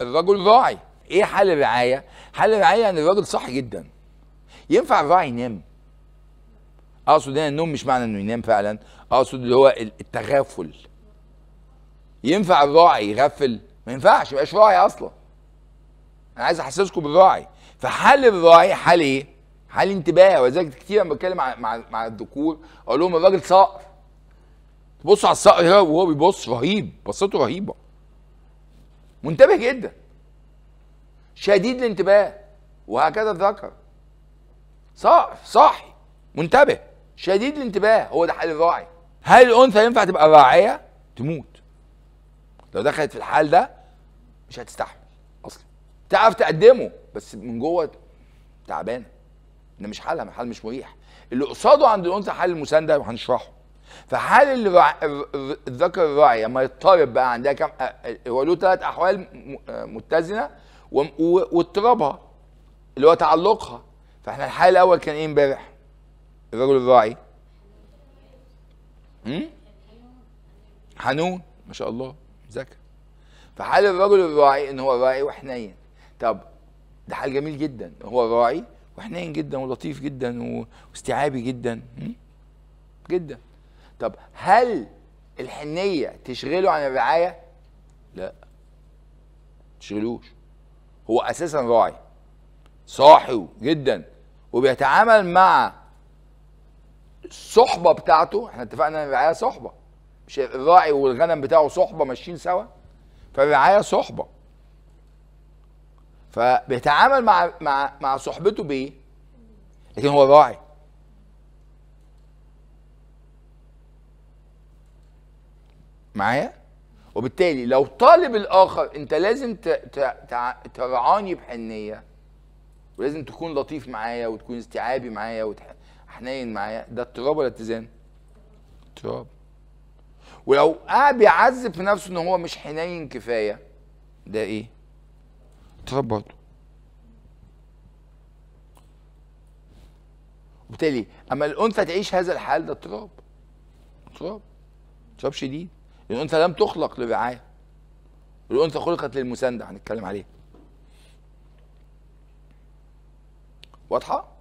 الرجل راعي ايه حال الرعايه حال الرعايه ان يعني الراجل صح جدا ينفع الراعي ينام اقصد هنا النوم مش معنى انه ينام فعلا اقصد اللي هو التغافل ينفع الراعي يغفل ما ينفعش ما يبقاش راعي اصلا انا عايز احسسكم بالراعي فحال الراعي حال ايه حال انتباه ولذلك كتير لما بتكلم مع مع, مع الذكور اقول لهم الراجل صقر تبص على الصقر وهو بيبص رهيب بصته رهيبه منتبه جدا شديد الانتباه وهكذا الذكر صح صاحي منتبه شديد الانتباه هو ده حال الراعي هل الانثى ينفع تبقى راعيه تموت لو دخلت في الحال ده مش هتستحمل اصلا تعرف تقدمه بس من جوه تعبانه ده مش حالها حال مش مريح اللي قصاده عند الانثى حال المسانده وهنشرحه فحال الذكر الراعي لما يضطرب بقى عندها كم هو له ثلاث احوال آه، متزنه واضطرابها اللي هو تعلقها فاحنا الحال الاول كان ايه امبارح؟ الرجل الراعي امم حنون ما شاء الله ذكي فحال الرجل الراعي ان هو راعي وحنين طب ده حال جميل جدا هو راعي وحنين جدا ولطيف جدا واستيعابي جدا جدا طب هل الحنيه تشغله عن الرعايه؟ لا تشغلوش هو اساسا راعي صاحي جدا وبيتعامل مع الصحبه بتاعته احنا اتفقنا ان الرعايه صحبه مش الراعي والغنم بتاعه صحبه ماشيين سوا فالرعايه صحبه فبيتعامل مع مع مع صحبته بايه؟ لكن هو راعي معايا وبالتالي لو طالب الاخر انت لازم ترعاني بحنيه ولازم تكون لطيف معايا وتكون استيعابي معايا وحنين معايا ده اضطراب ولا اتزان اضطراب ولو قاعد بيعذب في نفسه ان هو مش حنين كفايه ده ايه اضطراب برضه وبالتالي اما الانثى تعيش هذا الحال ده اضطراب اضطراب اضطراب شديد الانثى لم تخلق للرعايه الانثى خلقت للمسانده هنتكلم عليه واضحه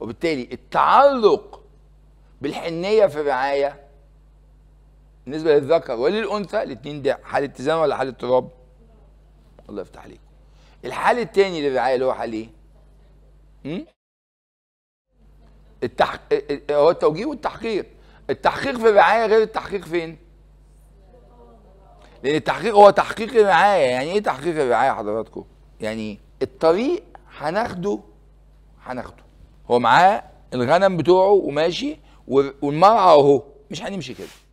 وبالتالي التعلق بالحنيه في الرعايه بالنسبه للذكر وللانثى الاثنين ده حاله اتزان ولا حاله تراب الله يفتح عليكم الحال الثاني للرعايه اللي هو حال ايه التح... هو التوجيه والتحقيق التحقيق في الرعايه غير التحقيق فين لان إيه، التحقيق هو تحقيق الرعايه يعني ايه تحقيق الرعايه حضراتكم يعني الطريق هناخده هناخده هو معاه الغنم بتوعه وماشي والمرعى اهو مش هنمشي كده